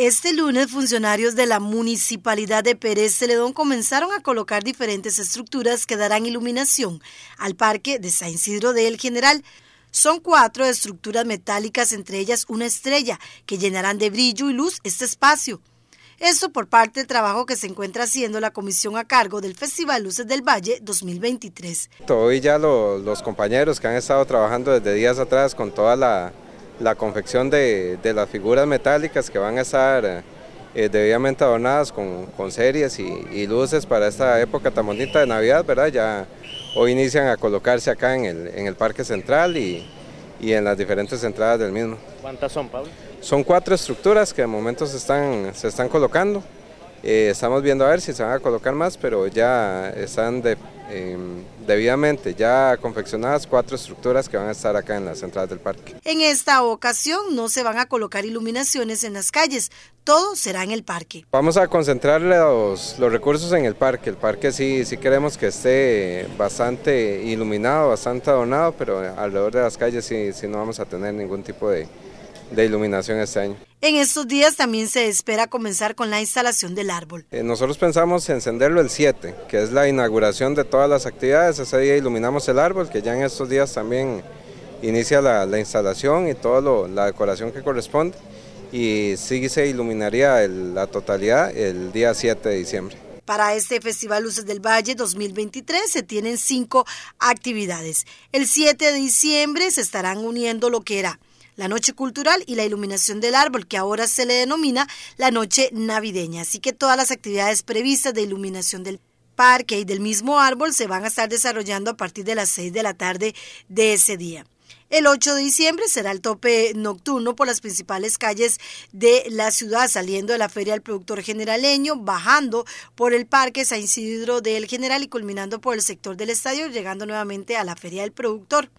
Este lunes, funcionarios de la Municipalidad de Pérez Celedón comenzaron a colocar diferentes estructuras que darán iluminación al Parque de San Isidro de El General. Son cuatro estructuras metálicas, entre ellas una estrella, que llenarán de brillo y luz este espacio. Esto por parte del trabajo que se encuentra haciendo la comisión a cargo del Festival Luces del Valle 2023. Hoy ya los compañeros que han estado trabajando desde días atrás con toda la, la confección de, de las figuras metálicas que van a estar eh, debidamente adornadas con, series y, luces para esta época tan bonita de Navidad, ¿verdad? Ya hoy inician a colocarse acá en el, en el Parque Central y, y en las diferentes entradas del mismo. ¿Cuántas son, Pablo? Son cuatro estructuras que de momento están, se están colocando. Eh, estamos viendo a ver si se van a colocar más, pero ya están em, debidamente ya confeccionadas cuatro estructuras que van a estar acá en las entradas del parque. En esta ocasión no se van a colocar iluminaciones en las calles, todo será en el parque. Vamos a concentrar los, recursos en el parque, el parque sí, sí queremos que esté bastante iluminado, bastante adornado, pero alrededor de las calles sí, sí no vamos a tener ningún tipo de, de iluminación este año. En estos días también se espera comenzar con la instalación del árbol. Eh, nosotros pensamos encenderlo el 7, que es la inauguración de todas las actividades. Ese día iluminamos el árbol, que ya en estos días también inicia la, instalación y toda la decoración que corresponde. Y sí se iluminaría la totalidad el día 7 de diciembre. Para este Festival Luces del Valle 2023 se tienen cinco actividades. El 7 de diciembre se estarán uniendo lo que era la noche cultural y la iluminación del árbol, que ahora se le denomina la noche navideña. Así que todas las actividades previstas de iluminación del parque y del mismo árbol se van a estar desarrollando a partir de las 6 de la tarde de ese día. El 8 de diciembre será el tope nocturno por las principales calles de la ciudad, saliendo de la Feria del Productor Generaleño, bajando por el Parque San Isidro del General y culminando por el sector del estadio, llegando nuevamente a la Feria del Productor.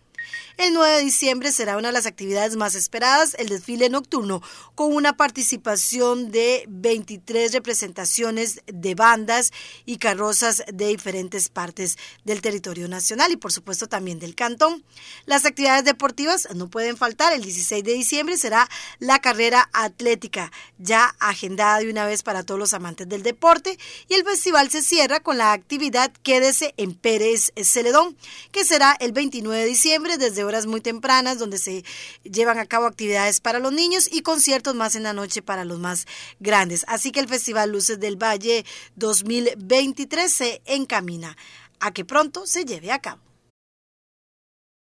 El 9 de diciembre será una de las actividades más esperadas, el desfile nocturno, con una participación de 23 representaciones de bandas y carrozas de diferentes partes del territorio nacional y por supuesto también del cantón. Las actividades deportivas no pueden faltar. El 16 de diciembre será la carrera atlética, ya agendada de una vez para todos los amantes del deporte y el festival se cierra con la actividad Quédese en Pérez Celedón, que será el 29 de diciembre desde horas muy tempranas, donde se llevan a cabo actividades para los niños y conciertos más en la noche para los más grandes. Así que el Festival Luces del Valle 2023 se encamina a que pronto se lleve a cabo.